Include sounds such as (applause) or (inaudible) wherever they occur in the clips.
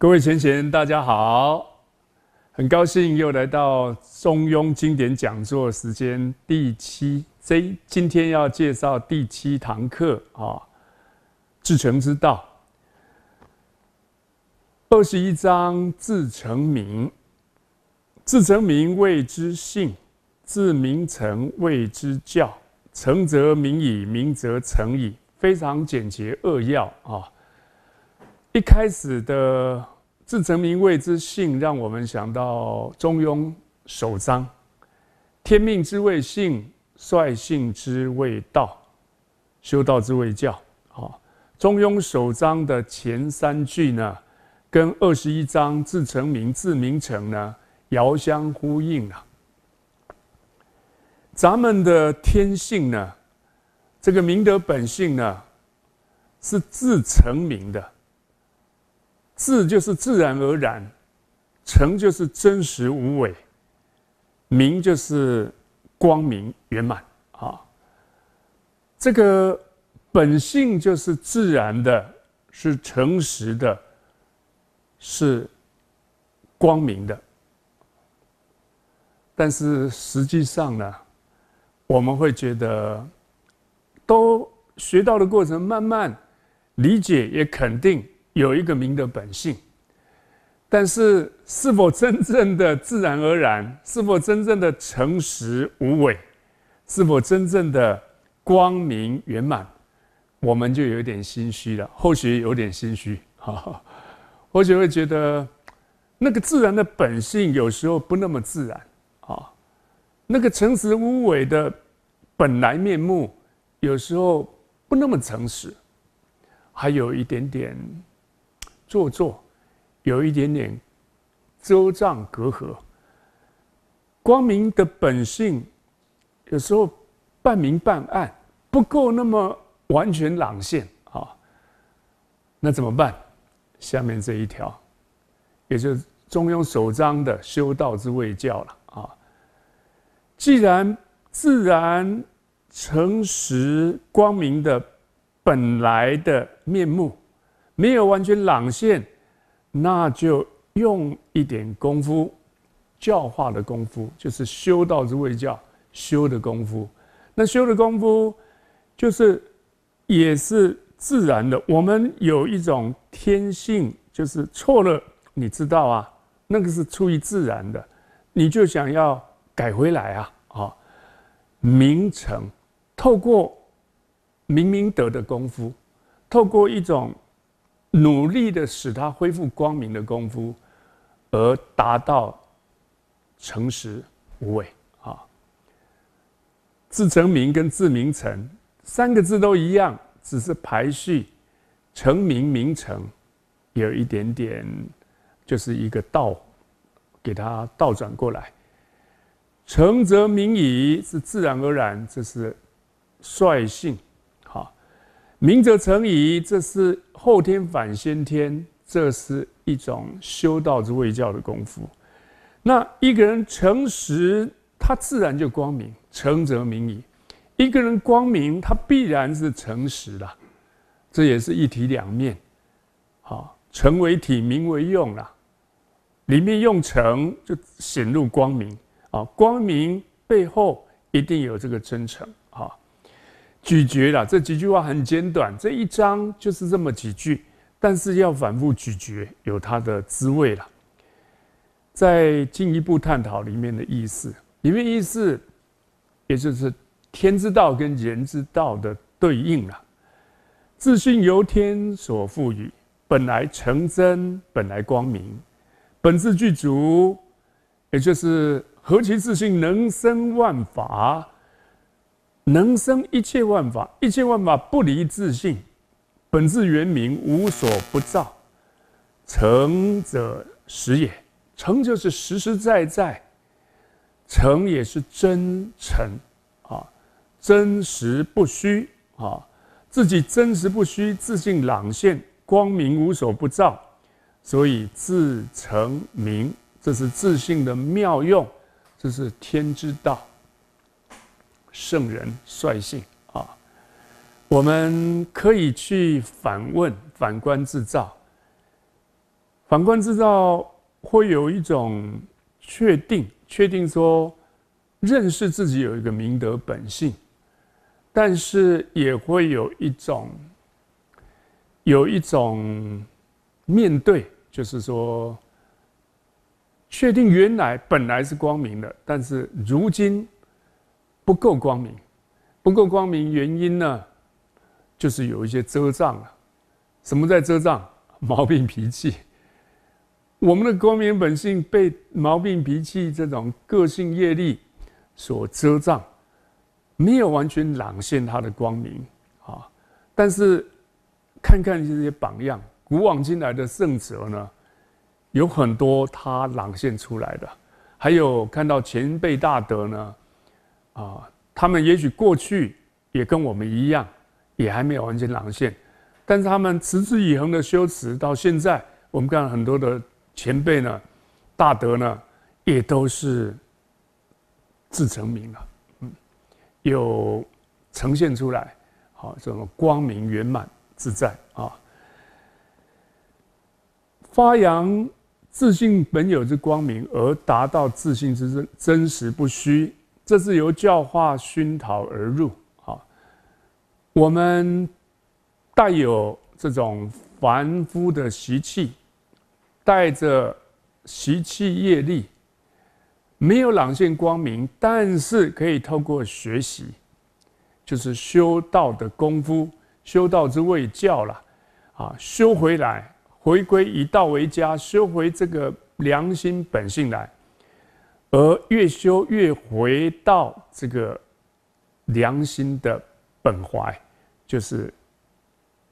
各位前贤，大家好，很高兴又来到《中庸》经典讲座时间第七。这今天要介绍第七堂课啊，至诚之道。二十一章，自成名，自成名谓之性，自名成谓之教。诚则名矣，名则诚矣，非常简洁扼要啊。一开始的。自成名位之性，让我们想到《中庸》首章：“天命之谓性，率性之谓道，修道之谓教。”啊，《中庸》首章的前三句呢，跟二十一章“自成名，自名成”呢，遥相呼应啊。咱们的天性呢，这个明德本性呢，是自成名的。自就是自然而然，诚就是真实无伪，明就是光明圆满。啊，这个本性就是自然的，是诚实的，是光明的。但是实际上呢，我们会觉得，都学到的过程，慢慢理解，也肯定。有一个民的本性，但是是否真正的自然而然？是否真正的诚实无伪？是否真正的光明圆满？我们就有点心虚了，或许有点心虚，(laughs) 或许会觉得那个自然的本性有时候不那么自然啊，那个诚实无伪的本来面目有时候不那么诚实，还有一点点。做作，有一点点遮障隔阂。光明的本性，有时候半明半暗，不够那么完全朗现啊。那怎么办？下面这一条，也就是《中庸》首章的“修道之谓教”了啊。既然自然诚实光明的本来的面目。没有完全朗现，那就用一点功夫，教化的功夫，就是修道之谓教，修的功夫。那修的功夫，就是也是自然的。我们有一种天性，就是错了，你知道啊，那个是出于自然的，你就想要改回来啊，啊，明成，透过明明德的功夫，透过一种。努力的使他恢复光明的功夫，而达到诚实无畏啊。自成名跟自名成三个字都一样，只是排序，成名名成有一点点就是一个倒，给它倒转过来。成则名矣，是自然而然，这是率性。明则诚矣，这是后天反先天，这是一种修道之谓教的功夫。那一个人诚实，他自然就光明；诚则明矣。一个人光明，他必然是诚实的，这也是一体两面，好，诚为体，名为用啦。里面用诚，就显露光明。啊，光明背后一定有这个真诚。咀嚼了这几句话很简短，这一章就是这么几句，但是要反复咀嚼，有它的滋味了。再进一步探讨里面的意思，里面意思也就是天之道跟人之道的对应了。自信由天所赋予，本来成真，本来光明，本自具足，也就是何其自信，能生万法。能生一切万法，一切万法不离自性，本自原明，无所不造。成者实也，成就是实实在在，成也是真诚啊，真实不虚啊，自己真实不虚，自信朗现，光明无所不照，所以自成名，这是自信的妙用，这是天之道。圣人率性啊，我们可以去反问、反观自造，反观自造会有一种确定，确定说认识自己有一个明德本性，但是也会有一种有一种面对，就是说确定原来本来是光明的，但是如今。不够光明，不够光明，原因呢，就是有一些遮障了。什么在遮障？毛病脾气。我们的光明本性被毛病脾气这种个性业力所遮障，没有完全朗现它的光明啊。但是看看这些榜样，古往今来的圣哲呢，有很多他朗现出来的，还有看到前辈大德呢。啊，他们也许过去也跟我们一样，也还没有完全朗现，但是他们持之以恒的修持，到现在，我们看很多的前辈呢，大德呢，也都是自成名了，嗯，有呈现出来，好，这种光明圆满自在啊，发扬自信本有之光明，而达到自信之真真实不虚。这是由教化熏陶而入，好，我们带有这种凡夫的习气，带着习气业力，没有朗现光明，但是可以透过学习，就是修道的功夫，修道之谓教了，啊，修回来，回归以道为家，修回这个良心本性来。而越修越回到这个良心的本怀，就是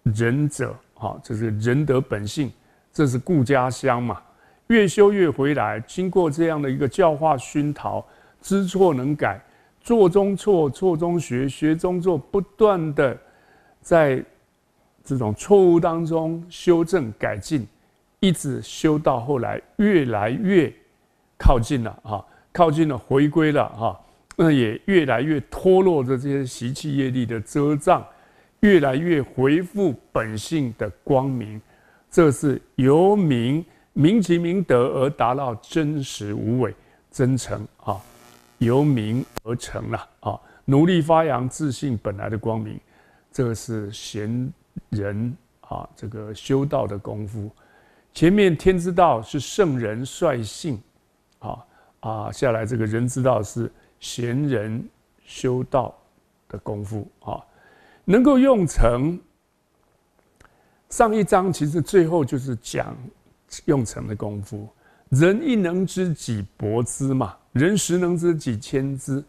仁者，哈，这是仁德本性，这是顾家乡嘛。越修越回来，经过这样的一个教化熏陶，知错能改，做中错，错中学，学中做，不断的在这种错误当中修正改进，一直修到后来越来越。靠近了啊，靠近了，回归了啊，那也越来越脱落的这些习气业力的遮障，越来越回复本性的光明。这是由明明其明德而达到真实无为真诚啊，由明而成了啊，努力发扬自信本来的光明。这是贤人啊，这个修道的功夫。前面天之道是圣人率性。啊，下来这个人之道是贤人修道的功夫啊，能够用成。上一章其实最后就是讲用成的功夫。人一能知己，薄之嘛；人十能知己，千之。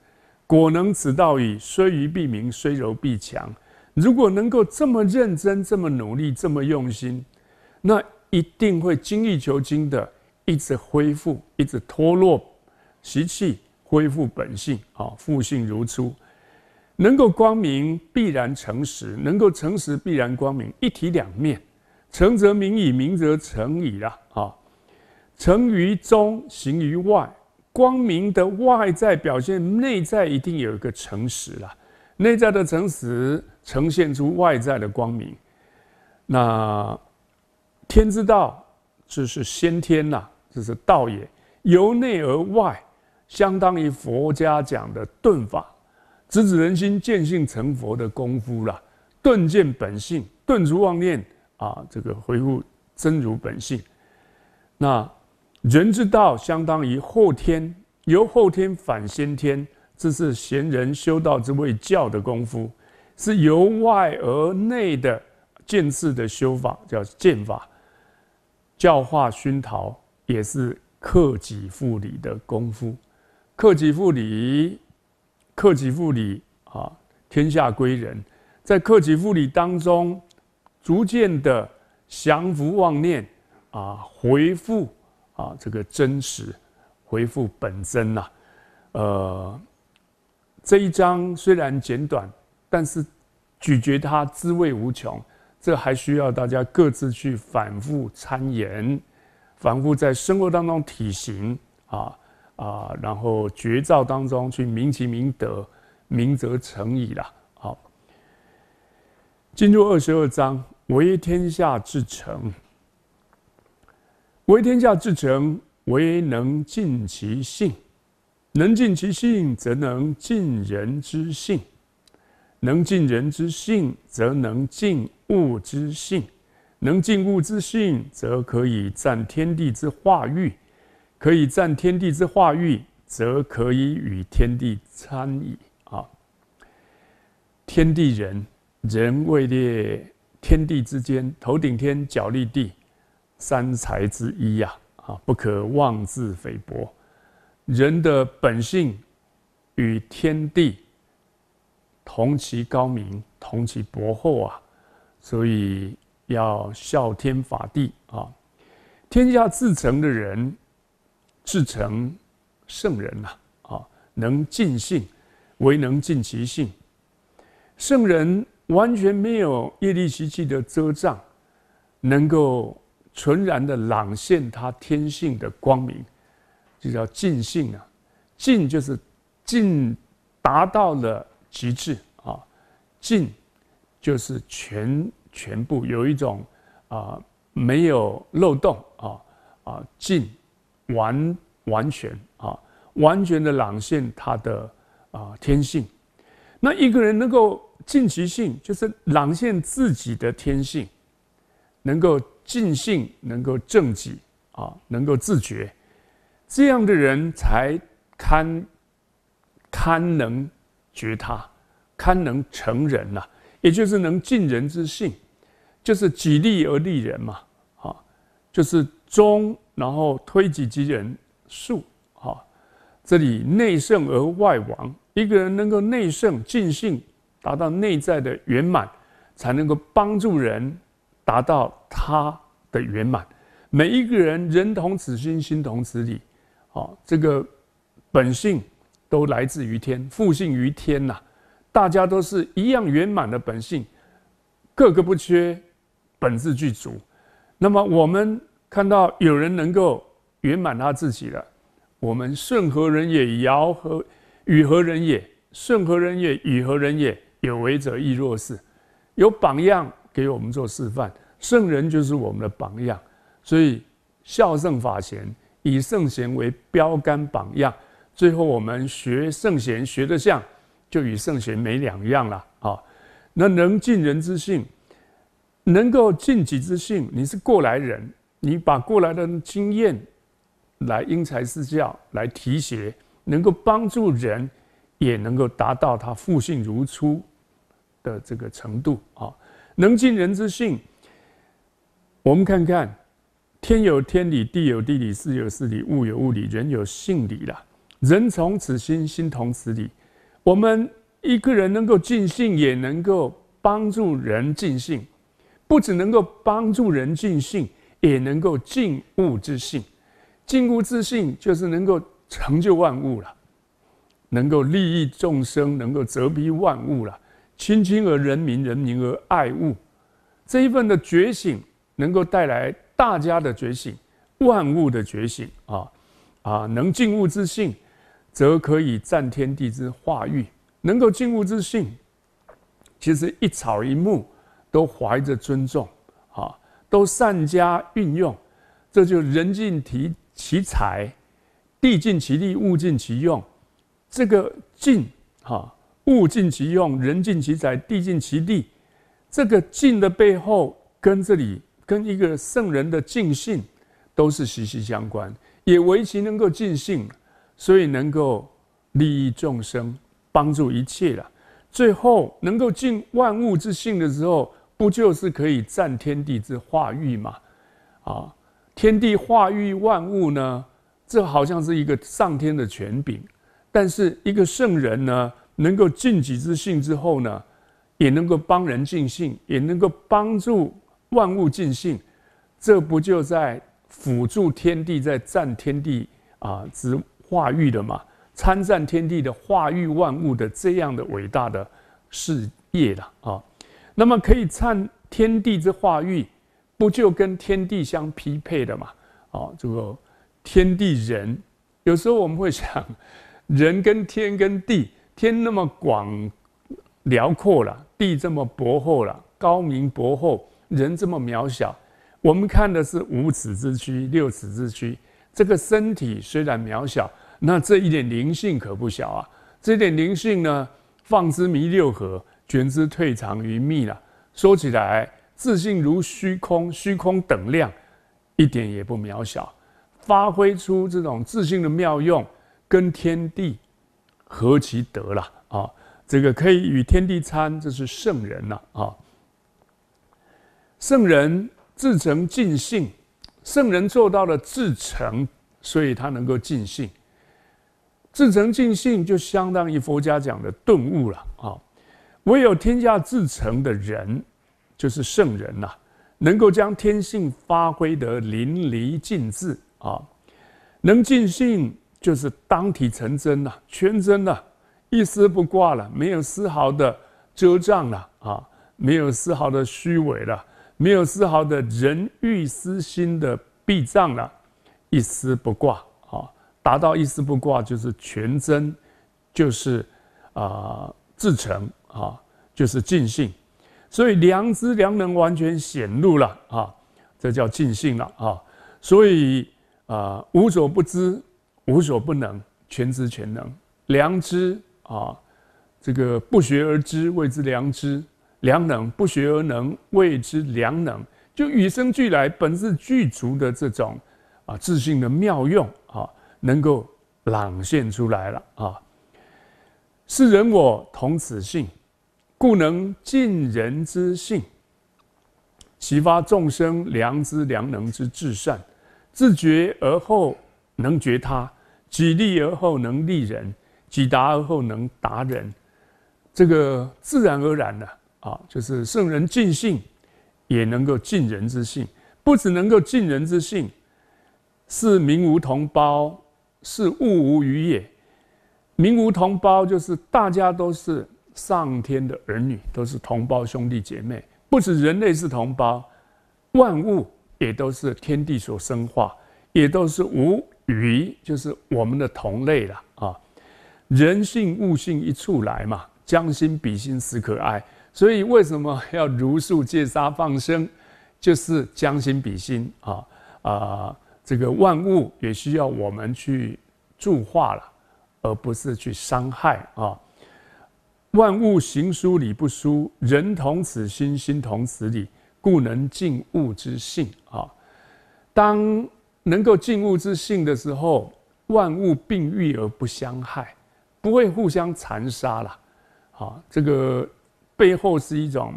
果能此道矣，虽愚必明，虽柔必强。如果能够这么认真、这么努力、这么用心，那一定会精益求精的，一直恢复，一直脱落。习气恢复本性啊，复性如初，能够光明必然诚实，能够诚实必然光明，一体两面，诚则明矣，明则诚矣啦啊。诚于中，行于外，光明的外在表现，内在一定有一个诚实了。内在的诚实，呈现出外在的光明。那天之道，这是先天呐，这是道也，由内而外。相当于佛家讲的顿法，直指人心、见性成佛的功夫了。顿见本性，顿除妄念，啊，这个回复真如本性。那人之道，相当于后天由后天反先天，这是贤人修道之谓教的功夫，是由外而内的见智的修法，叫剑法。教化熏陶也是克己复礼的功夫。克己复礼，克己复礼啊！天下归人，在克己复礼当中，逐渐的降服妄念啊，回复啊这个真实，回复本真呐。呃，这一章虽然简短，但是咀嚼它滋味无穷。这还需要大家各自去反复参研，反复在生活当中体型啊。啊，然后绝招当中去明其明德，明则诚矣啦。好，进入二十二章，为天下之诚，为天下之诚，唯能尽其性；能尽其性，则能尽人之性；能尽人之性，则能尽物之性；能尽物之性，则可以赞天地之化育。可以占天地之化育，则可以与天地参矣。啊，天地人，人位列天地之间，头顶天，脚立地，三才之一呀！啊，不可妄自菲薄。人的本性与天地同其高明，同其博厚啊，所以要孝天法地啊。天下至诚的人。至成圣人呐，啊，能尽性，唯能尽其性。圣人完全没有业力习气的遮障，能够纯然的朗现他天性的光明，就叫尽性啊。尽就是尽，达到了极致啊。尽就是全全部，有一种啊没有漏洞啊啊尽。完完全啊，完全的朗现他的啊天性。那一个人能够尽其性，就是朗现自己的天性，能够尽性，能够正己啊，能够自觉，这样的人才堪堪能觉他，堪能成人呐，也就是能尽人之性，就是己利而利人嘛，啊，就是忠。然后推己及人，术，哈，这里内圣而外王，一个人能够内圣尽性，达到内在的圆满，才能够帮助人达到他的圆满。每一个人人同此心，心同此理，啊，这个本性都来自于天，复性于天呐，大家都是一样圆满的本性，各个不缺，本自具足，那么我们。看到有人能够圆满他自己了，我们顺何人也？尧和禹何人也？顺何人也？禹何人也？有为者亦若是，有榜样给我们做示范。圣人就是我们的榜样，所以孝圣法贤，以圣贤为标杆榜样。最后我们学圣贤学的像，就与圣贤没两样了啊。那能尽人之性，能够尽己之性，你是过来人。你把过来的经验，来因材施教，来提携，能够帮助人，也能够达到他复性如初的这个程度啊！能尽人之性。我们看看，天有天理，地有地理，事有事理，物有物理，人有性理啦。人从此心，心从此理。我们一个人能够尽兴，也能够帮助人尽兴，不只能够帮助人尽兴，也能够静物之性，静物之性就是能够成就万物了，能够利益众生，能够责逼万物了。亲亲而人民，人民而爱物，这一份的觉醒，能够带来大家的觉醒，万物的觉醒啊！啊，能静物之性，则可以占天地之化育。能够静物之性，其实一草一木都怀着尊重。都善加运用，这就人尽其其才，地尽其力，物尽其用。这个尽哈，物尽其用，人尽其才，地尽其力。这个尽的背后，跟这里跟一个圣人的尽性都是息息相关。也唯其能够尽性，所以能够利益众生，帮助一切了。最后能够尽万物之性的时候。不就是可以占天地之化育嘛？啊，天地化育万物呢，这好像是一个上天的权柄。但是一个圣人呢，能够尽己之性之后呢，也能够帮人尽性，也能够帮助万物尽性。这不就在辅助天地，在占天地啊之化育的嘛？参赞天地的化育万物的这样的伟大的事业了啊！那么可以参天地之化育，不就跟天地相匹配的嘛？啊，这个天地人，有时候我们会想，人跟天跟地，天那么广辽阔了，地这么博厚了，高明博厚，人这么渺小，我们看的是五尺之躯、六尺之躯，这个身体虽然渺小，那这一点灵性可不小啊！这点灵性呢，放之弥六合。觉之退藏于密了，说起来自信如虚空，虚空等量，一点也不渺小，发挥出这种自信的妙用，跟天地何其德了啊！这个可以与天地参，这是圣人了啊。圣人自诚尽性，圣人做到了自诚，所以他能够尽性。自诚尽性就相当于佛家讲的顿悟了啊。唯有天下至诚的人，就是圣人呐，能够将天性发挥得淋漓尽致啊！能尽兴就是当体成真呐，全真了，一丝不挂了，没有丝毫的遮障了啊！没有丝毫的虚伪了，没有丝毫的人欲私心的避障了，一丝不挂啊！达到一丝不挂就是全真，就是啊，至诚。啊，就是尽兴。所以良知良能完全显露了啊，这叫尽兴了啊，所以啊无所不知，无所不能，全知全能，良知啊，这个不学而知谓之良知，良能不学而能谓之良能，就与生俱来，本自具足的这种啊自信的妙用啊，能够朗现出来了啊，是人我同此性。故能尽人之性，启发众生良知良能之至善，自觉而后能觉他，己利而后能立人，己达而后能达人。这个自然而然的啊，就是圣人尽性，也能够尽人之性。不只能够尽人之性，是民无同胞，是物无余也。民无同胞，就是大家都是。上天的儿女都是同胞兄弟姐妹，不止人类是同胞，万物也都是天地所生化，也都是无余，就是我们的同类了啊！人性、物性一处来嘛，将心比心，死可爱。所以为什么要如数戒杀放生？就是将心比心啊啊！这个万物也需要我们去助化了，而不是去伤害啊！万物行书理不书，人同此心，心同此理，故能尽物之性啊。当能够尽物之性的时候，万物并育而不相害，不会互相残杀了啊。这个背后是一种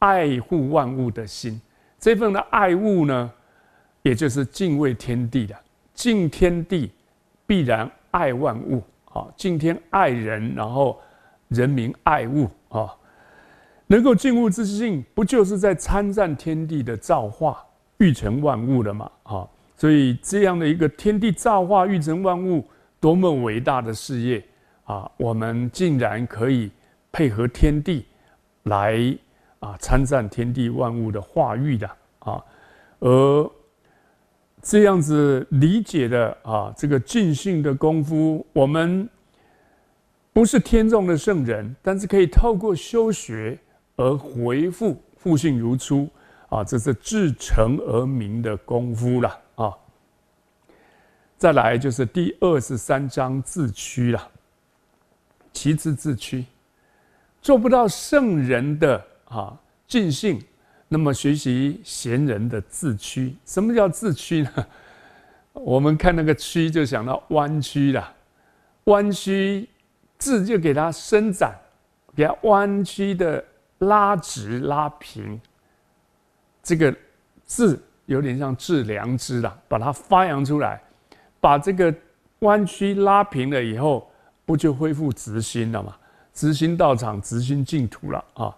爱护万物的心，这份的爱物呢，也就是敬畏天地的，敬天地必然爱万物。啊，敬天爱人，然后人民爱物啊，能够敬物之信，不就是在参赞天地的造化，育成万物了吗？啊，所以这样的一个天地造化育成万物，多么伟大的事业啊！我们竟然可以配合天地，来啊参赞天地万物的化育的啊，而。这样子理解的啊，这个尽兴的功夫，我们不是天众的圣人，但是可以透过修学而回复复性如初啊，这是至诚而明的功夫了啊。再来就是第二十三章自屈了，其次自屈，做不到圣人的啊尽兴那么学习贤人的自驱，什么叫自驱呢？(laughs) 我们看那个“曲，就想到弯曲了。弯曲，自就给它伸展，给它弯曲的拉直拉平。这个“自”有点像治良知了，把它发扬出来，把这个弯曲拉平了以后，不就恢复直心了吗？直心道场，直心净土了啊！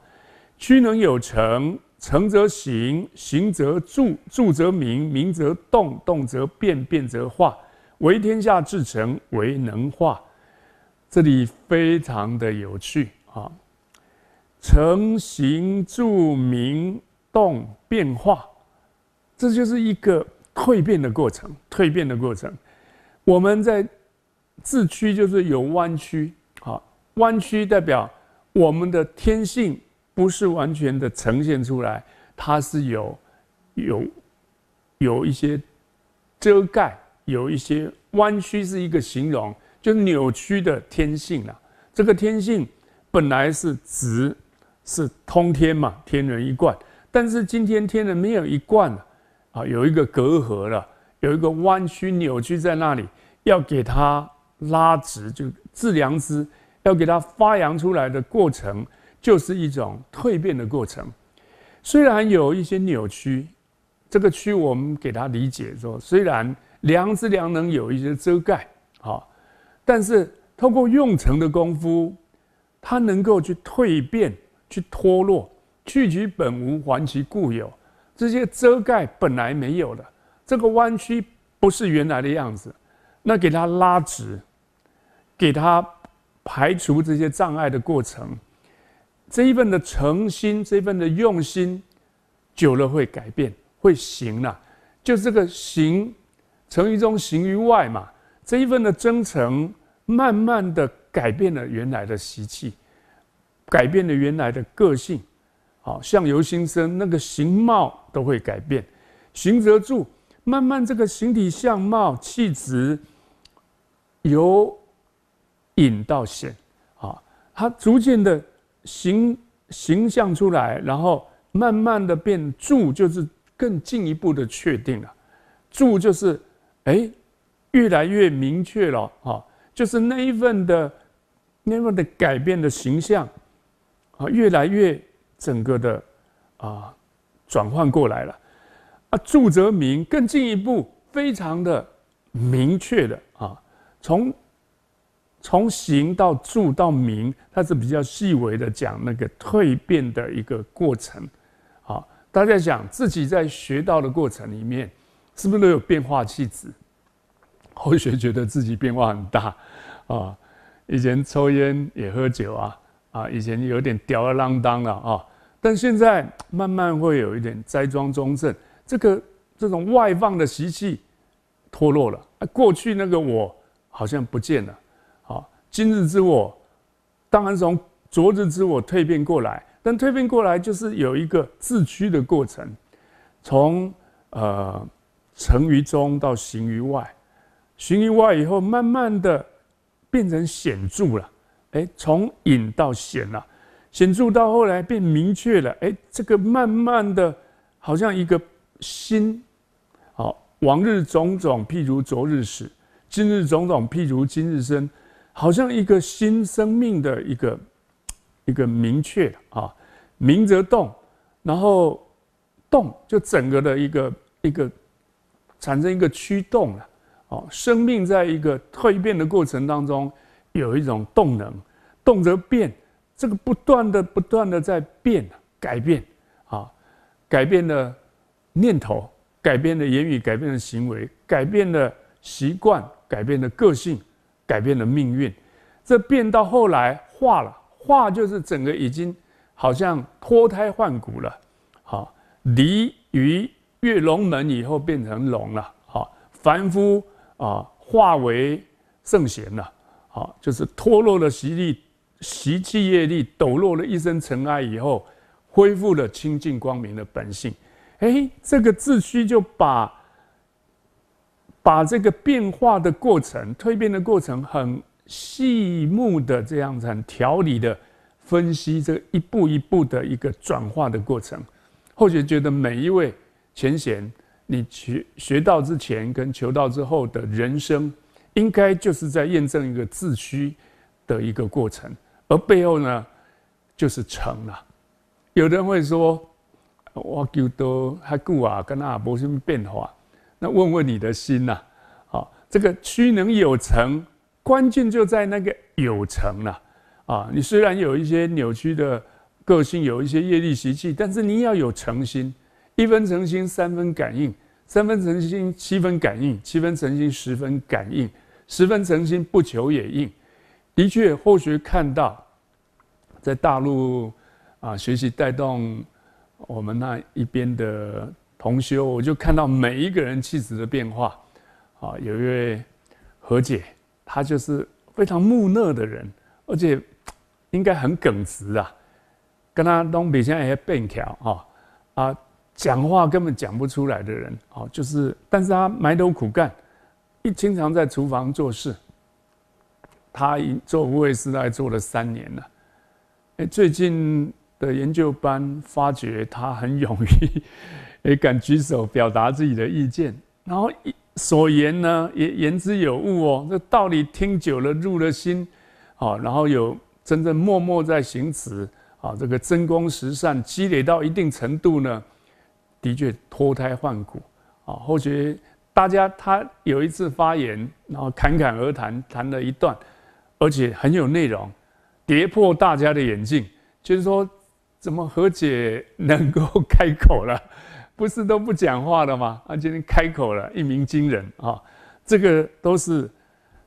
曲能有成。成则行，行则住，住则明，明则动，动则变，变则化。为天下至诚，为能化。这里非常的有趣啊！成、行、住、明、动、变化，这就是一个蜕变的过程。蜕变的过程，我们在自驱就是有弯曲。好，弯曲代表我们的天性。不是完全的呈现出来，它是有，有，有一些遮盖，有一些弯曲，是一个形容，就扭曲的天性啦。这个天性本来是直，是通天嘛，天人一贯。但是今天天人没有一贯了，啊，有一个隔阂了，有一个弯曲扭曲在那里，要给它拉直，就致良知，要给它发扬出来的过程。就是一种蜕变的过程，虽然有一些扭曲，这个区我们给它理解说，虽然良知良能有一些遮盖啊，但是通过用成的功夫，它能够去蜕变、去脱落、去其本无还其固有，这些遮盖本来没有的，这个弯曲不是原来的样子，那给他拉直，给他排除这些障碍的过程。这一份的诚心，这一份的用心，久了会改变，会行了。就这个行，成于中，行于外嘛。这一份的真诚，慢慢的改变了原来的习气，改变了原来的个性。好，相由心生，那个形貌都会改变。行则住，慢慢这个形体、相貌、气质，由隐到显。啊，它逐渐的。形形象出来，然后慢慢的变住，就是更进一步的确定了。住就是，哎，越来越明确了啊，就是那一份的，那份的改变的形象，啊，越来越整个的啊，转换过来了。啊，住则明，更进一步，非常的明确的啊，从。从行到住到明，它是比较细微的讲那个蜕变的一个过程。好，大家想自己在学到的过程里面，是不是都有变化气质？后 (laughs) 学觉得自己变化很大啊！以前抽烟也喝酒啊，啊，以前有点吊儿郎当了啊，但现在慢慢会有一点斋庄中正，这个这种外放的习气脱落了，过去那个我好像不见了。今日之我，当然从昨日之我蜕变过来，但蜕变过来就是有一个自驱的过程，从呃成于中到行于外，行于外以后，慢慢的变成显著了，哎，从隐到显了，显著到后来变明确了，哎，这个慢慢的，好像一个心，好，往日种种譬如昨日死，今日种种譬如今日生。好像一个新生命的一个一个明确啊，明则动，然后动就整个的一个一个产生一个驱动了啊。生命在一个蜕变的过程当中，有一种动能，动则变，这个不断的不断的在变改变啊，改变的念头，改变的言语，改变的行为，改变的习惯，改变的个性。改变了命运，这变到后来化了，化就是整个已经好像脱胎换骨了。好，离鱼跃龙门以后变成龙了。好，凡夫啊化为圣贤了。好，就是脱落了习力、习气、业力，抖落了一身尘埃以后，恢复了清净光明的本性。哎，这个自虚就把。把这个变化的过程、蜕变的过程，很细目的这样子、很条理的分析，这一步一步的一个转化的过程。后学觉得每一位前贤，你学学到之前跟求道之后的人生，应该就是在验证一个自虚的一个过程，而背后呢，就是成了。有人会说，我求到还古啊，跟阿伯什么变化？那问问你的心呐，好，这个屈能有成，关键就在那个有成了。啊，你虽然有一些扭曲的个性，有一些业力习气，但是你要有诚心，一分诚心三分感应，三分诚心七分感应，七分诚心十分感应，十分诚心不求也应。的确，或许看到在大陆啊，学习带动我们那一边的。同修，我就看到每一个人气质的变化。啊，有一位何姐，她就是非常木讷的人，而且应该很耿直啊。跟他东比现在也变调啊啊，讲话根本讲不出来的人。啊，就是，但是他埋头苦干，一经常在厨房做事。他做无畏师奶做了三年了。哎，最近的研究班发觉他很勇于。也敢举手表达自己的意见，然后所言呢也言之有物哦。这道理听久了入了心，好，然后有真正默默在行持啊，这个真功实善积累到一定程度呢，的确脱胎换骨啊。或许大家他有一次发言，然后侃侃而谈，谈了一段，而且很有内容，跌破大家的眼镜，就是说怎么和解能够开口了。不是都不讲话了吗？啊，今天开口了，一鸣惊人啊！这个都是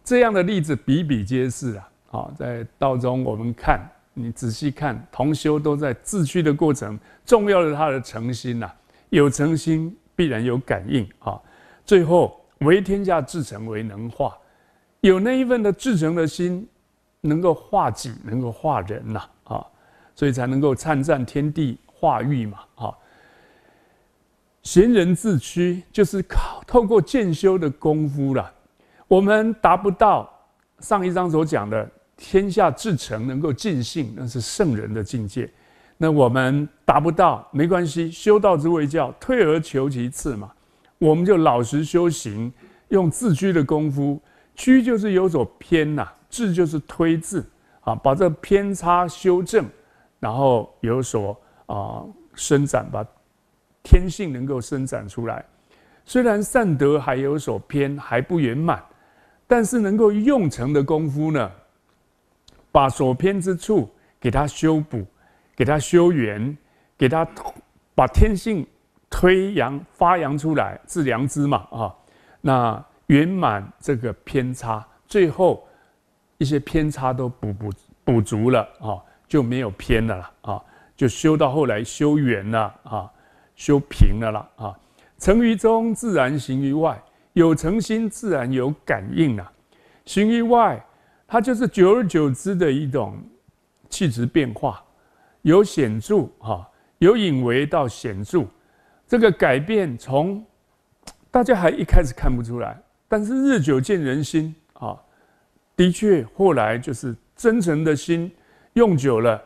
这样的例子，比比皆是啊！啊，在道中我们看你仔细看，同修都在自驱的过程，重要的他的诚心呐，有诚心必然有感应啊。最后为天下至诚，为能化，有那一份的至诚的心，能够化己，能够化人呐啊！所以才能够参赞天地化育嘛啊！行人自屈，就是靠透过渐修的功夫了。我们达不到上一章所讲的天下至诚，能够尽性，那是圣人的境界。那我们达不到，没关系。修道之谓教，退而求其次嘛。我们就老实修行，用自屈的功夫。屈就是有所偏呐，自就是推字啊，把这偏差修正，然后有所啊伸展吧。天性能够伸展出来，虽然善德还有所偏，还不圆满，但是能够用成的功夫呢，把所偏之处给它修补，给它修圆，给它把天性推扬发扬出来，治良知嘛啊，那圆满这个偏差，最后一些偏差都补补补足了啊，就没有偏的了啊，就修到后来修圆了啊。修平了啦啊，成于中，自然行于外。有诚心，自然有感应啊。行于外，它就是久而久之的一种气质变化，由显著哈，由隐微到显著。这个改变从大家还一开始看不出来，但是日久见人心啊，的确后来就是真诚的心用久了。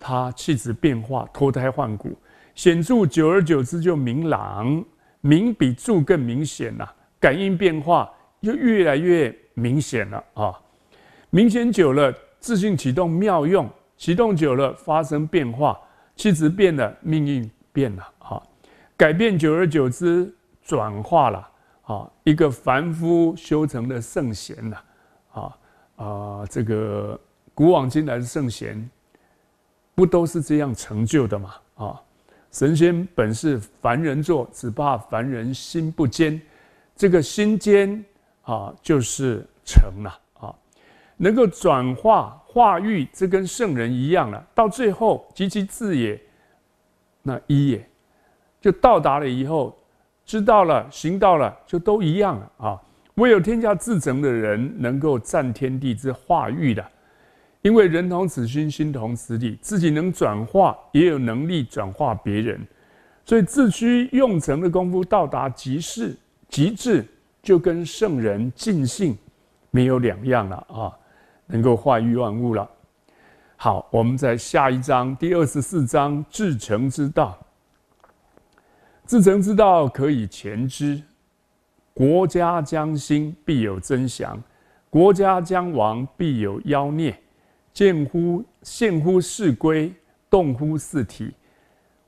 他气质变化，脱胎换骨，显著。久而久之就明朗，明比柱更明显了，感应变化又越来越明显了啊！明显久了，自信启动妙用，启动久了发生变化，气质变了，命运变了啊！改变久而久之转化了啊！一个凡夫修成的圣贤呐，啊啊，这个古往今来的圣贤。不都是这样成就的嘛？啊，神仙本是凡人做，只怕凡人心不坚。这个心坚啊，就是成了啊，能够转化化育，这跟圣人一样了。到最后及其自也，那一也就到达了。以后知道了，行到了，就都一样了啊。唯有天下至诚的人，能够占天地之化育的。因为人同此心，心同此理，自己能转化，也有能力转化别人，所以自居用成的功夫到达极致，极致就跟圣人尽性没有两样了啊，能够化育万物了。好，我们在下一章第二十四章至诚之道，至诚之道可以前知，国家将兴，必有真祥；国家将亡，必有妖孽。见乎现乎，事归动乎四体。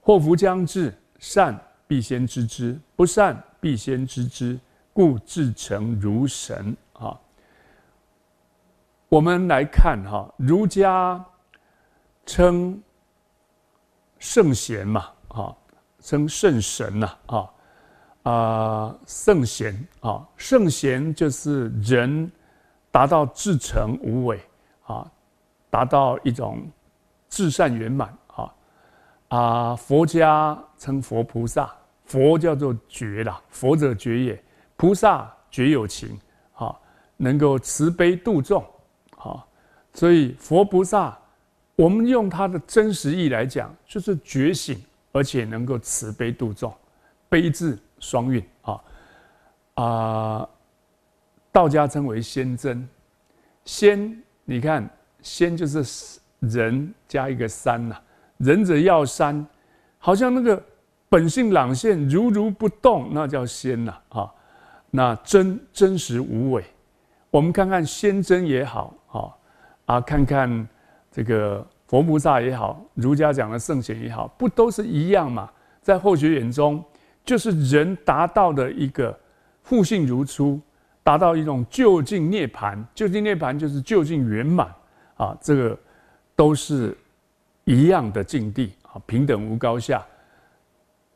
祸福将至，善必先知之，不善必先知之。故至诚如神啊。我们来看哈，儒家称圣贤嘛，啊，称圣神呐，啊啊，圣贤啊，圣贤就是人达到至诚无为啊。达到一种至善圆满，啊啊！佛家称佛菩萨，佛叫做觉啦，佛者觉也，菩萨觉有情，啊，能够慈悲度众，啊，所以佛菩萨，我们用他的真实意来讲，就是觉醒，而且能够慈悲度众，悲智双运啊啊！道家称为仙真，仙，你看。仙就是人加一个山呐，仁者要山，好像那个本性朗现如如不动，那叫仙呐啊。那真真实无伪，我们看看仙真也好啊啊，看看这个佛菩萨也好，儒家讲的圣贤也好，不都是一样嘛？在后学眼中，就是人达到的一个复性如初，达到一种究竟涅槃。究竟涅槃就是究竟圆满。啊，这个都是一样的境地啊，平等无高下，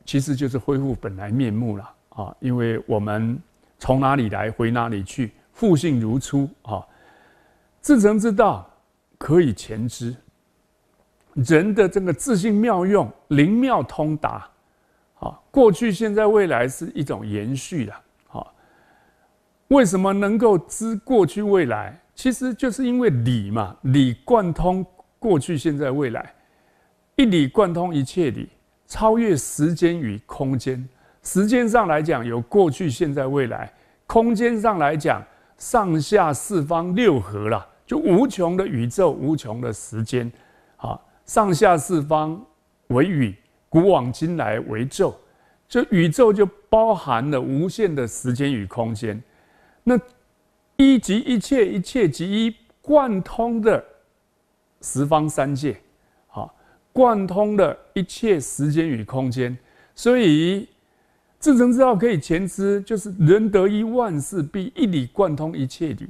其实就是恢复本来面目了啊。因为我们从哪里来回哪里去，复性如初啊。自成之道可以前知，人的这个自信妙用灵妙通达啊，过去、现在、未来是一种延续了。啊，为什么能够知过去未来？其实就是因为理嘛，理贯通过去、现在、未来，一理贯通一切理，超越时间与空间。时间上来讲，有过去、现在、未来；空间上来讲，上下四方六合了，就无穷的宇宙、无穷的时间。好，上下四方为宇，古往今来为宙，这宇宙就包含了无限的时间与空间。那。一即一切，一切即一，贯通的十方三界，好，贯通的一切时间与空间。所以，自成之道可以前知，就是人得一万事必一理贯通一切理。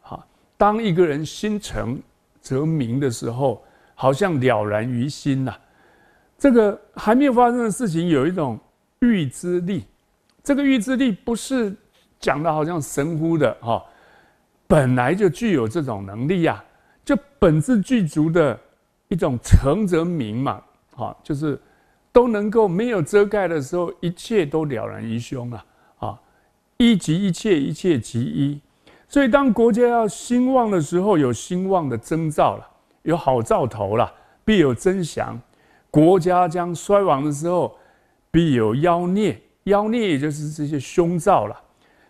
好，当一个人心诚则明的时候，好像了然于心呐。这个还没有发生的事情，有一种预知力。这个预知力不是讲的好像神乎的哈。本来就具有这种能力呀，就本自具足的一种“诚则明”嘛，好，就是都能够没有遮盖的时候，一切都了然于胸了啊！一即一切，一切即一，所以当国家要兴旺的时候，有兴旺的征兆了，有好兆头了，必有增祥；国家将衰亡的时候，必有妖孽，妖孽也就是这些凶兆了。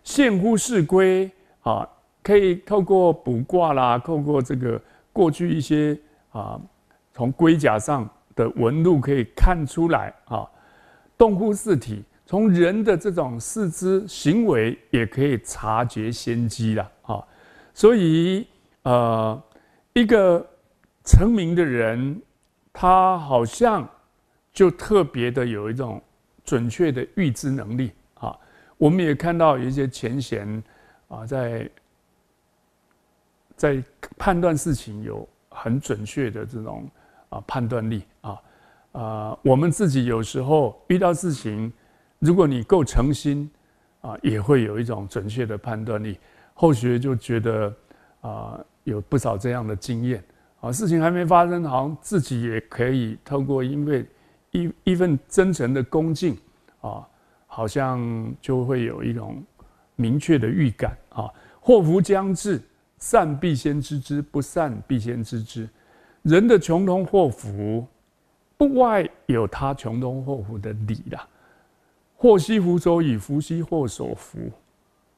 现乎是归啊！可以透过卜卦啦，透过这个过去一些啊，从龟甲上的纹路可以看出来啊，动物四体，从人的这种四肢行为也可以察觉先机了啊。所以呃，一个成名的人，他好像就特别的有一种准确的预知能力啊。我们也看到有一些前贤啊，在在判断事情有很准确的这种啊判断力啊啊，我们自己有时候遇到事情，如果你够诚心啊，也会有一种准确的判断力。后学就觉得啊，有不少这样的经验啊，事情还没发生，好像自己也可以透过因为一一份真诚的恭敬啊，好像就会有一种明确的预感啊，祸福将至。善必先知之，不善必先知之。人的穷通祸福，不外有他穷通祸福的理啦。祸兮福所倚，福兮祸所伏。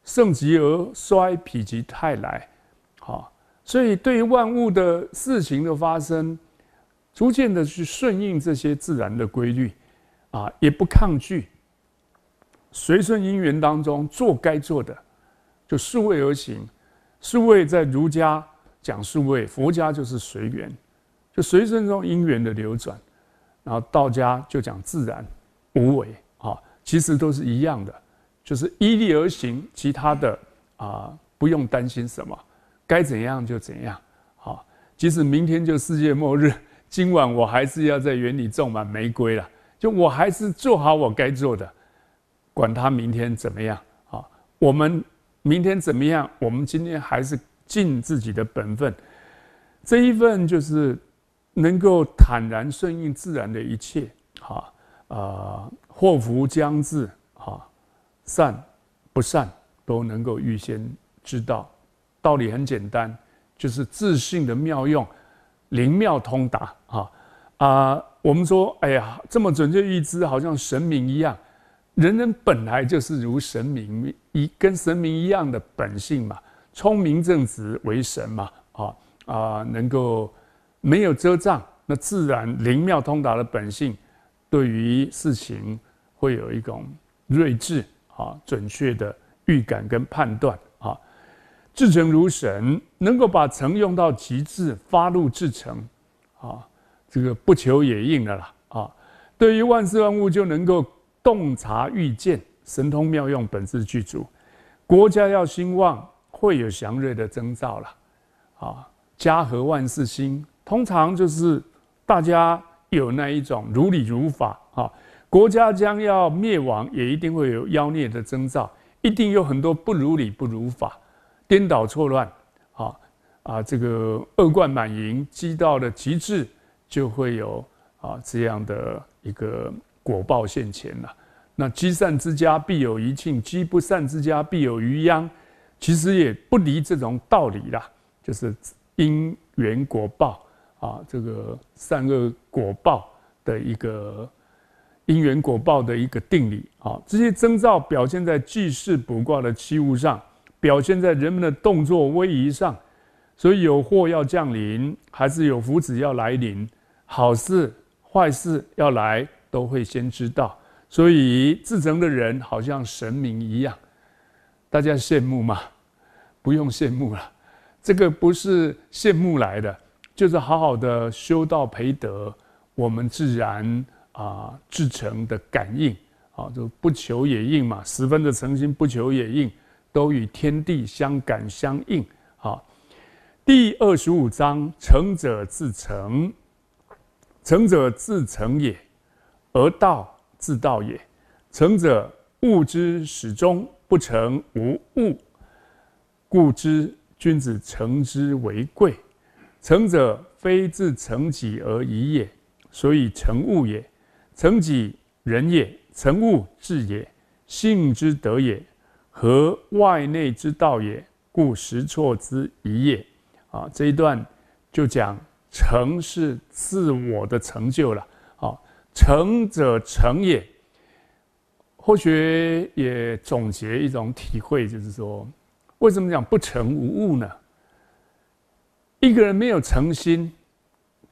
盛极而衰，否极泰来。好，所以对于万物的事情的发生，逐渐的去顺应这些自然的规律，啊，也不抗拒。随顺因缘当中做该做的，就顺位而行。数位在儒家讲数位，佛家就是随缘，就随生中因缘的流转，然后道家就讲自然、无为，啊，其实都是一样的，就是依力而行，其他的啊不用担心什么，该怎样就怎样，啊，即使明天就世界末日，今晚我还是要在园里种满玫瑰了，就我还是做好我该做的，管他明天怎么样，啊，我们。明天怎么样？我们今天还是尽自己的本分。这一份就是能够坦然顺应自然的一切。哈啊，祸福将至，哈善不善都能够预先知道。道理很简单，就是自信的妙用，灵妙通达。哈啊，我们说，哎呀，这么准确预知，好像神明一样。人人本来就是如神明一跟神明一样的本性嘛，聪明正直为神嘛，啊啊，能够没有遮障，那自然灵妙通达的本性，对于事情会有一种睿智啊，准确的预感跟判断啊，至诚如神，能够把诚用到极致，发怒至诚，啊，这个不求也应的啦啊，对于万事万物就能够。洞察预见，神通妙用，本质具足。国家要兴旺，会有祥瑞的征兆了。啊，家和万事兴，通常就是大家有那一种如理如法。啊，国家将要灭亡，也一定会有妖孽的征兆，一定有很多不如理不如法，颠倒错乱。啊啊，这个恶贯满盈，积到了极致，就会有啊这样的一个。果报现前了。那积善之家必有余庆，积不善之家必有余殃，其实也不离这种道理啦。就是因缘果报啊，这个善恶果报的一个因缘果报的一个定理啊。这些征兆表现在记事卜卦的器物上，表现在人们的动作威移上。所以有祸要降临，还是有福祉要来临？好事坏事要来？都会先知道，所以自成的人好像神明一样，大家羡慕吗？不用羡慕了，这个不是羡慕来的，就是好好的修道培德，我们自然啊自成的感应啊，就不求也应嘛，十分的诚心不求也应，都与天地相感相应啊。第二十五章：成者自成，成者自成也。何道自道也？成者物之始终，不成无物。故之君子成之为贵。成者非自成己而已也，所以成物也。成己仁也，成物志也，性之德也，和外内之道也。故识错之一也。啊，这一段就讲成是自我的成就了。诚者，诚也。或许也总结一种体会，就是说，为什么讲不成无物呢？一个人没有诚心，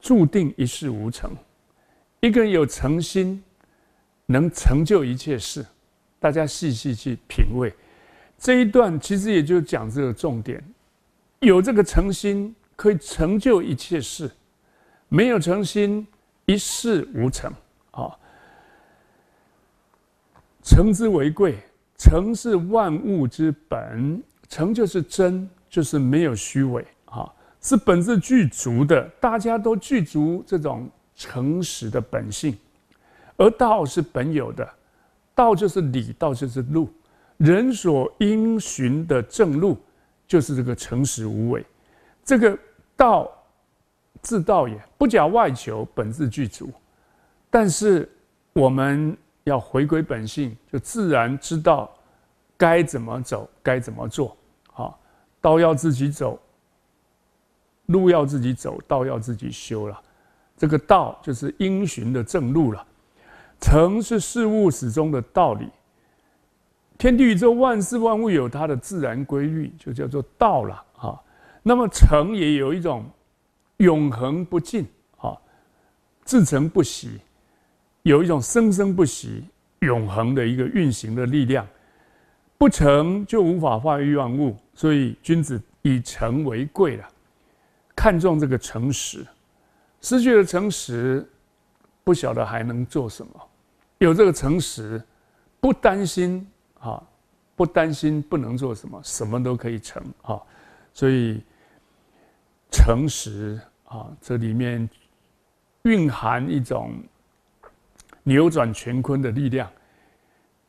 注定一事无成；一个人有诚心，能成就一切事。大家细细去品味这一段，其实也就讲这个重点：有这个诚心，可以成就一切事；没有诚心，一事无成。诚之为贵，诚是万物之本，诚就是真，就是没有虚伪，哈，是本质具足的，大家都具足这种诚实的本性。而道是本有的，道就是理，道就是路，人所应循的正路，就是这个诚实无伪。这个道，自道也，不假外求，本质具足。但是我们。要回归本性，就自然知道该怎么走，该怎么做。好，道要自己走，路要自己走，道要自己修了。这个道就是因循的正路了。成是事物始终的道理，天地宇宙万事万物有它的自然规律，就叫做道了。啊。那么成也有一种永恒不尽，啊，自成不息。有一种生生不息、永恒的一个运行的力量，不成就无法化育万物，所以君子以诚为贵了，看重这个诚实，失去了诚实，不晓得还能做什么，有这个诚实，不担心啊，不担心不能做什么，什么都可以成啊，所以诚实啊，这里面蕴含一种。扭转乾坤的力量，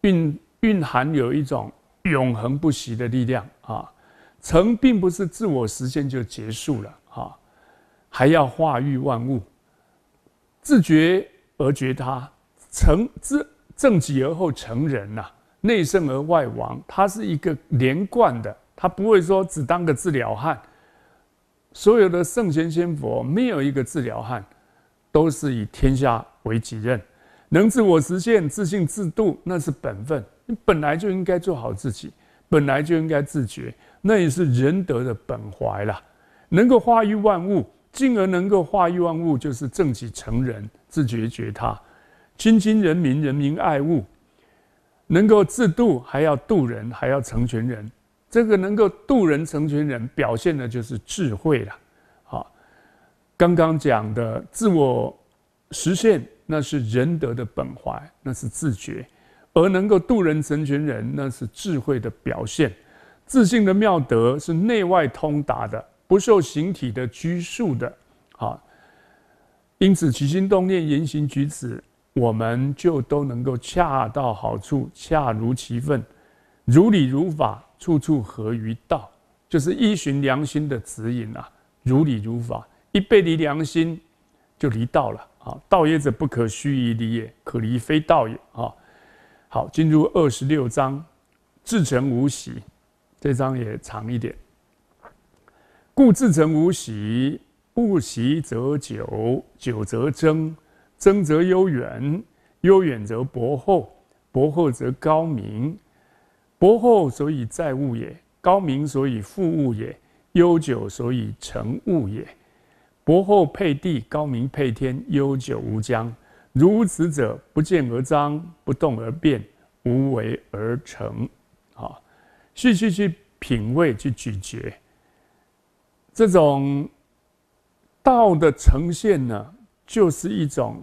蕴蕴含有一种永恒不息的力量啊！成并不是自我实现就结束了啊，还要化育万物，自觉而觉他，成之正己而后成人呐，内圣而外王，它是一个连贯的，它不会说只当个治疗汉，所有的圣贤仙佛没有一个治疗汉，都是以天下为己任。能自我实现、自信自度，那是本分。你本来就应该做好自己，本来就应该自觉，那也是仁德的本怀啦。能够化育万物，进而能够化育万物，就是正己成人，自觉觉他，亲亲人民，人民爱物。能够自度，还要度人，还要成全人。这个能够度人成全人，表现的就是智慧了。好，刚刚讲的自我实现。那是仁德的本怀，那是自觉，而能够度人成全人，那是智慧的表现。自信的妙德是内外通达的，不受形体的拘束的。好，因此起心动念、言行举止，我们就都能够恰到好处，恰如其分，如理如法，处处合于道，就是依循良心的指引啊。如理如法，一背离良心，就离道了。道也者，不可虚以离也；可离，非道也。啊，好，进入二十六章，至诚无喜。这章也长一点。故至诚无喜，不喜则久久则争，争则悠远，悠远则薄厚，薄厚则高明。薄厚所以载物也，高明所以富物也，悠久所以成物也。薄厚配地，高明配天，悠久无疆。如此者，不见而彰，不动而变，无为而成。好，去去去，品味去咀嚼这种道的呈现呢，就是一种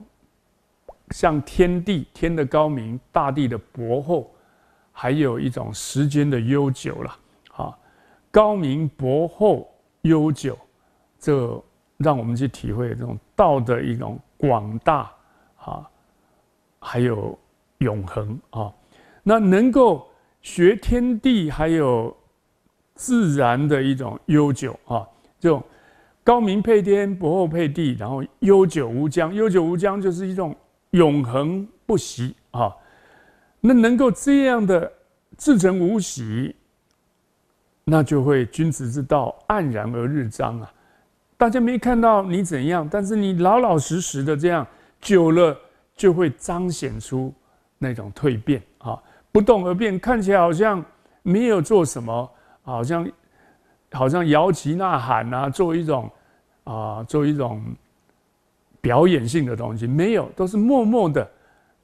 像天地天的高明，大地的博厚，还有一种时间的悠久了。好，高明、博厚、悠久，这。让我们去体会这种道的一种广大啊，还有永恒啊。那能够学天地，还有自然的一种悠久啊，这种高明配天，博厚配地，然后悠久无疆，悠久无疆就是一种永恒不息啊。那能够这样的自成无息，那就会君子之道黯然而日彰啊。大家没看到你怎样，但是你老老实实的这样久了，就会彰显出那种蜕变啊！不动而变，看起来好像没有做什么，好像好像摇旗呐喊啊，做一种啊，做一种表演性的东西，没有，都是默默的、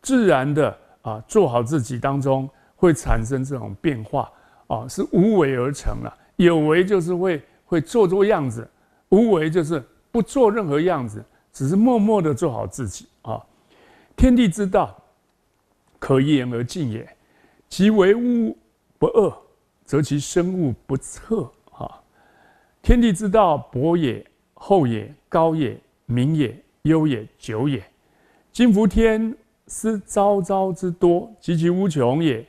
自然的啊，做好自己当中会产生这种变化啊，是无为而成了。有为就是会会做做样子。无为就是不做任何样子，只是默默地做好自己啊。天地之道，可一言而尽也。其为物不恶，则其生物不测啊。天地之道，博也，厚也，高也，明也，悠也，久也。今夫天，思昭昭之多，及其无穷也，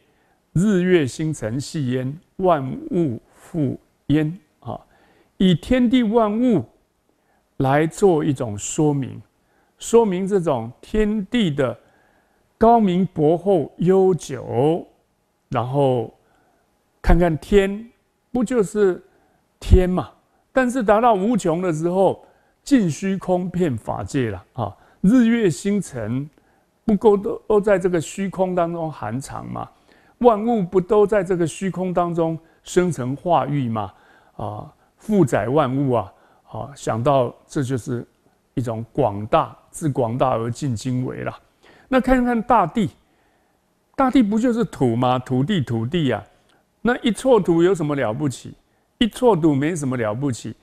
日月星辰系焉，万物复焉。以天地万物来做一种说明，说明这种天地的高明博厚悠久，然后看看天，不就是天嘛？但是达到无穷的时候，尽虚空遍法界了啊！日月星辰，不都都都在这个虚空当中含藏嘛？万物不都在这个虚空当中生成化育嘛？啊！负载万物啊，啊，想到这就是一种广大，自广大而尽精微了。那看看大地，大地不就是土吗？土地，土地呀，那一撮土有什么了不起？一撮土没什么了不起。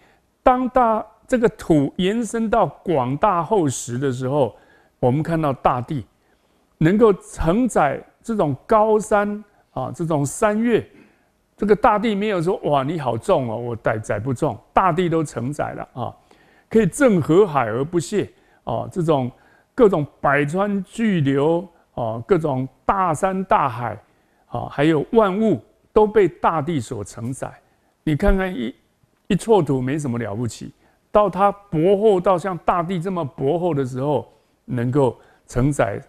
当大这个土延伸到广大厚实的时候，我们看到大地能够承载这种高山啊，这种山岳。这个大地没有说哇，你好重哦，我载载不重，大地都承载了啊，可以正河海而不泄啊，这种各种百川巨流啊，各种大山大海啊，还有万物都被大地所承载。你看看一一撮土没什么了不起，到它薄厚到像大地这么薄厚的时候，能够承载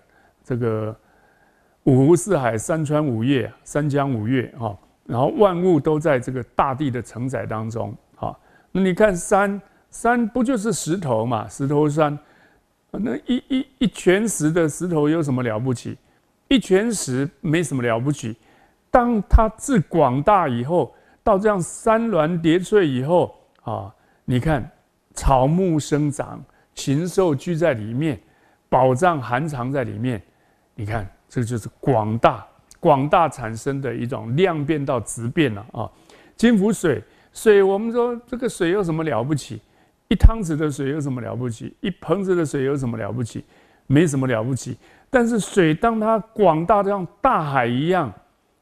这个五湖四海、山川五岳、三江五岳啊。然后万物都在这个大地的承载当中，好，那你看山，山不就是石头嘛？石头山，那一一一全石的石头有什么了不起？一全石没什么了不起，当它自广大以后，到这样山峦叠翠以后，啊，你看草木生长，禽兽居在里面，宝藏含藏在里面，你看这就是广大。广大产生的一种量变到质变了啊！金福水水，我们说这个水有什么了不起？一汤匙的水有什么了不起？一盆子的水有什么了不起？没什么了不起。但是水，当它广大的像大海一样，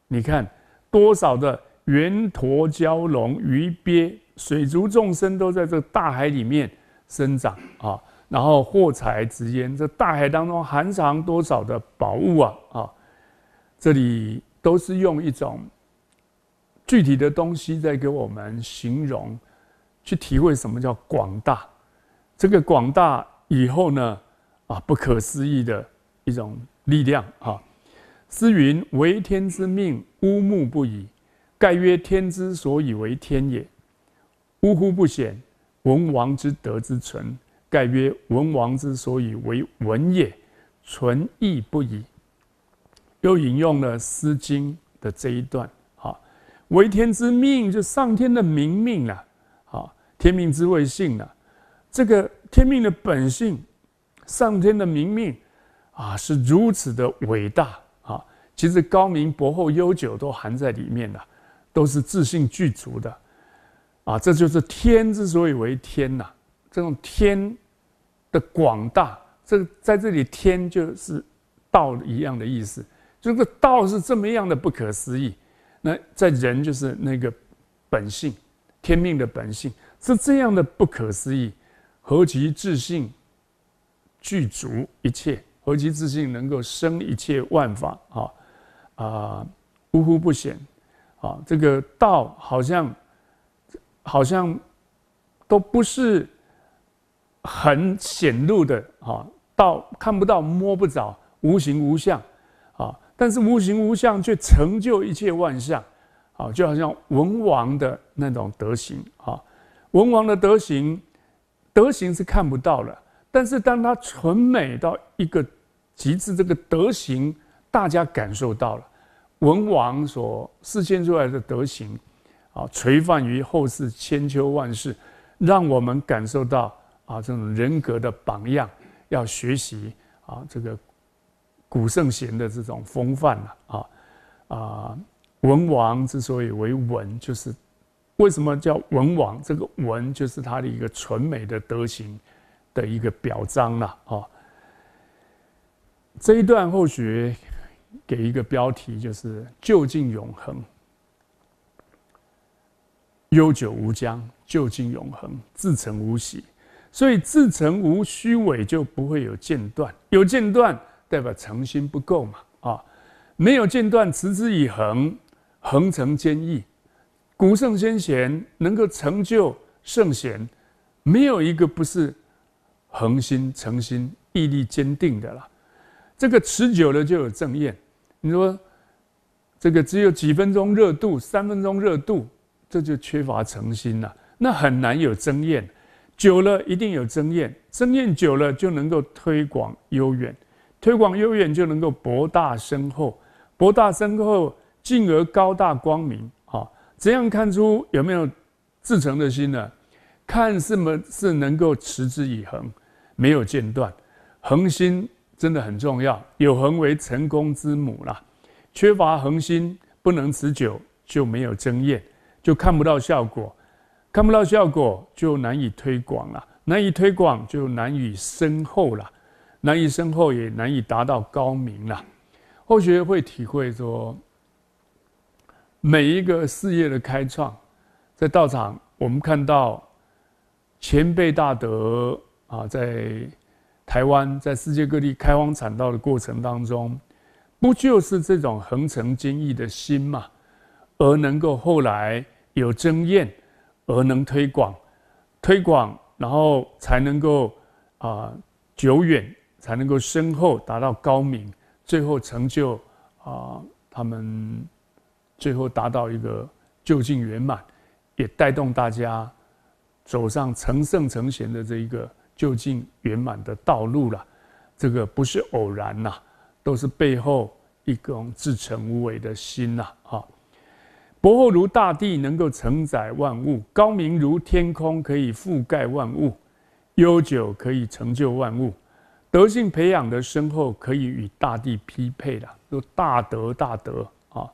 你看多少的圆陀蛟龙、鱼鳖、水族众生都在这大海里面生长啊！然后货财之焉，这大海当中含藏多少的宝物啊！啊！这里都是用一种具体的东西在给我们形容，去体会什么叫广大。这个广大以后呢，啊，不可思议的一种力量啊。诗云：“为天之命，乌木不已，盖曰天之所以为天也。”呜呼不显，文王之德之存，盖曰文王之所以为文也，存亦不已。又引用了《诗经》的这一段，啊，为天之命，就上天的明命啊，啊，天命之谓性啊，这个天命的本性，上天的明命，啊，是如此的伟大啊，其实高明、博厚、悠久都含在里面了，都是自信具足的，啊，这就是天之所以为天呐，这种天的广大，这在这里天就是道一样的意思。这个道是这么样的不可思议，那在人就是那个本性、天命的本性是这样的不可思议，何其自信具足一切，何其自信能够生一切万法啊啊，呜呼不显啊！这个道好像好像都不是很显露的啊，道看不到摸不着，无形无相。但是无形无相，却成就一切万象，啊，就好像文王的那种德行啊，文王的德行，德行是看不到了，但是当他纯美到一个极致，这个德行大家感受到了，文王所实现出来的德行，啊，垂范于后世千秋万世，让我们感受到啊这种人格的榜样要学习啊这个。古圣贤的这种风范了啊啊！文王之所以为文，就是为什么叫文王？这个文就是他的一个纯美的德行的一个表彰了啊。这一段或许给一个标题，就是“就近永恒，悠久无疆”。就近永恒，自成无喜，所以自成无虚伪，就不会有间断。有间断。代表诚心不够嘛？啊，没有间断，持之以恒，恒成坚毅。古圣先贤能够成就圣贤，没有一个不是恒心、诚心、毅力坚定的啦。这个持久了就有正验。你说这个只有几分钟热度，三分钟热度，这就缺乏诚心了。那很难有正验。久了一定有正验，正验久了就能够推广悠远。推广悠远就能够博大深厚，博大深厚，进而高大光明。哈，怎样看出有没有自诚的心呢？看是不是能够持之以恒，没有间断。恒心真的很重要，有恒为成功之母啦。缺乏恒心，不能持久，就没有经验，就看不到效果，看不到效果就难以推广了，难以推广就难以深厚了。难以深厚，也难以达到高明了。后学会体会说，每一个事业的开创，在道场，我们看到前辈大德啊，在台湾，在世界各地开荒产道的过程当中，不就是这种恒成精义的心嘛？而能够后来有争验，而能推广，推广，然后才能够啊久远。才能够深厚，达到高明，最后成就啊，他们最后达到一个究竟圆满，也带动大家走上成圣成贤的这一个究竟圆满的道路了。这个不是偶然呐，都是背后一种至诚无为的心呐啊！博厚如大地，能够承载万物；高明如天空，可以覆盖万物；悠久可以成就万物。德性培养的深厚，可以与大地匹配的，都大德大德啊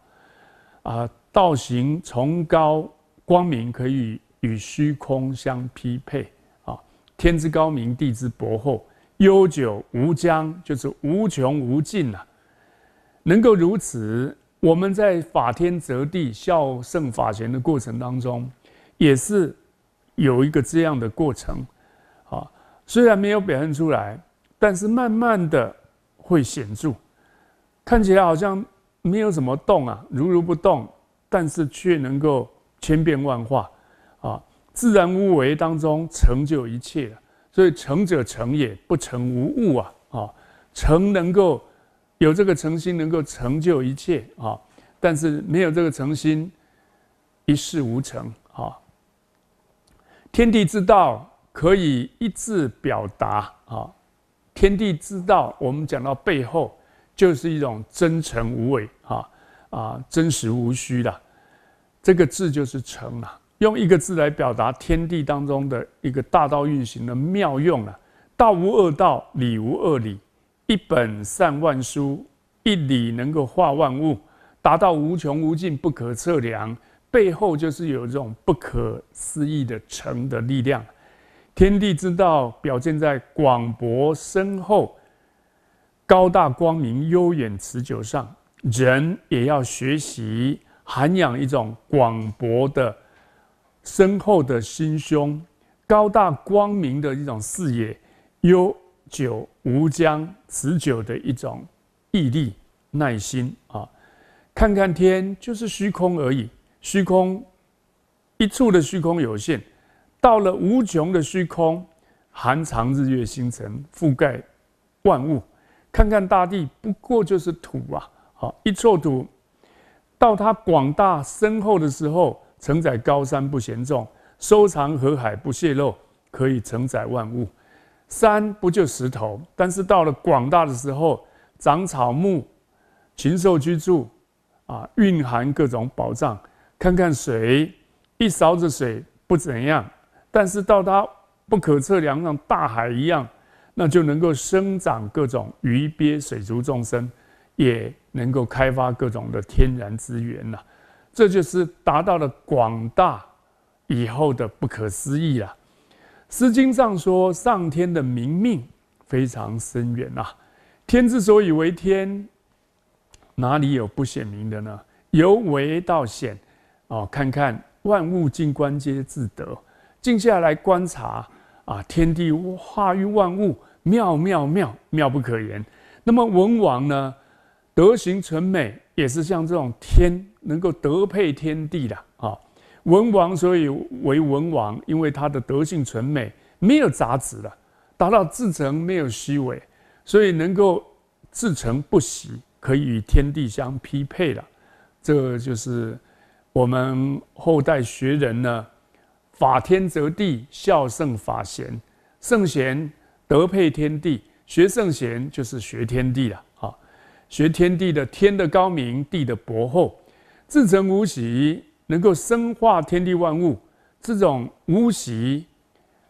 啊！道行崇高光明，可以与虚空相匹配啊！天之高明，地之博厚，悠久无疆，就是无穷无尽啊。能够如此，我们在法天择地、效圣法贤的过程当中，也是有一个这样的过程啊。虽然没有表现出来。但是慢慢的会显著，看起来好像没有什么动啊，如如不动，但是却能够千变万化啊！自然无为当中成就一切，所以成者成也，不成无物啊！啊，成能够有这个诚心，能够成就一切啊！但是没有这个诚心，一事无成啊！天地之道可以一字表达啊！天地之道，我们讲到背后，就是一种真诚无伪，啊啊，真实无虚的。这个字就是诚啊，用一个字来表达天地当中的一个大道运行的妙用啊。道无二道，理无二理，一本善万书，一理能够化万物，达到无穷无尽、不可测量。背后就是有这种不可思议的诚的力量。天地之道表现在广博深厚、高大光明、悠远持久上，人也要学习涵养一种广博的、深厚的心胸，高大光明的一种视野，悠久无疆、持久的一种毅力、耐心啊！看看天，就是虚空而已，虚空一处的虚空有限。到了无穷的虚空，含藏日月星辰，覆盖万物。看看大地，不过就是土啊，好一撮土。到它广大深厚的时候，承载高山不嫌重，收藏河海不泄露，可以承载万物。山不就石头，但是到了广大的时候，长草木，禽兽居住，啊，蕴含各种宝藏。看看水，一勺子水不怎样。但是到它不可测量，像大海一样，那就能够生长各种鱼鳖、水族众生，也能够开发各种的天然资源呐，这就是达到了广大以后的不可思议啊！《诗经》上说：“上天的明命非常深远呐，天之所以为天，哪里有不显明的呢？由微到显，哦，看看万物尽观皆自得。”静下来观察啊，天地化育万物，妙妙妙妙不可言。那么文王呢，德行纯美，也是像这种天能够德配天地的啊。文王所以为文王，因为他的德性纯美，没有杂质了，达到至诚，没有虚伪，所以能够至诚不息，可以与天地相匹配了。这就是我们后代学人呢。法天则地，孝圣法贤，圣贤德配天地，学圣贤就是学天地了。啊，学天地的天的高明，地的博厚，自成无喜，能够生化天地万物。这种无喜，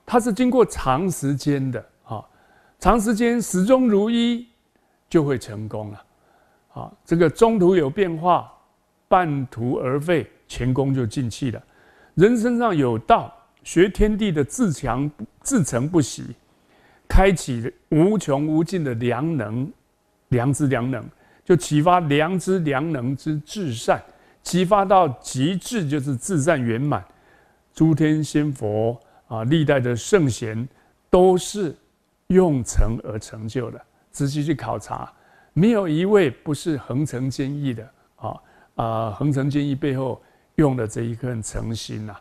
它是经过长时间的，啊，长时间始终如一，就会成功了。啊，这个中途有变化，半途而废，前功就尽弃了。人身上有道，学天地的自强自成不息，开启无穷无尽的良能、良知、良能，就启发良知、良能之至善，启发到极致就是至善圆满。诸天仙佛啊，历代的圣贤都是用成而成就的，仔细去考察，没有一位不是恒成坚毅的啊！啊，恒成坚毅背后。用的这一颗诚心呐，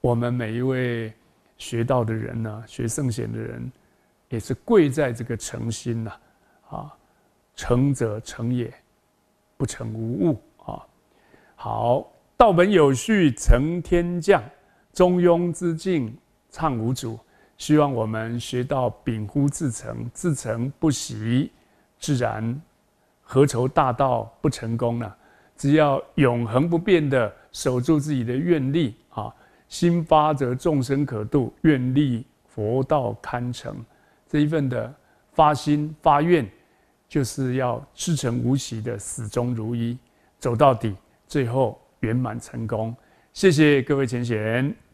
我们每一位学道的人呢，学圣贤的人，也是贵在这个诚心呐，啊，诚者诚也，不成无物啊。好，道本有序，成天降中庸之境，畅无阻。希望我们学到秉乎自诚，自成不习，自然何愁大道不成功呢？只要永恒不变的。守住自己的愿力啊，心发则众生可度，愿力佛道堪成。这一份的发心发愿，就是要赤诚无欺的始终如一，走到底，最后圆满成功。谢谢各位前贤。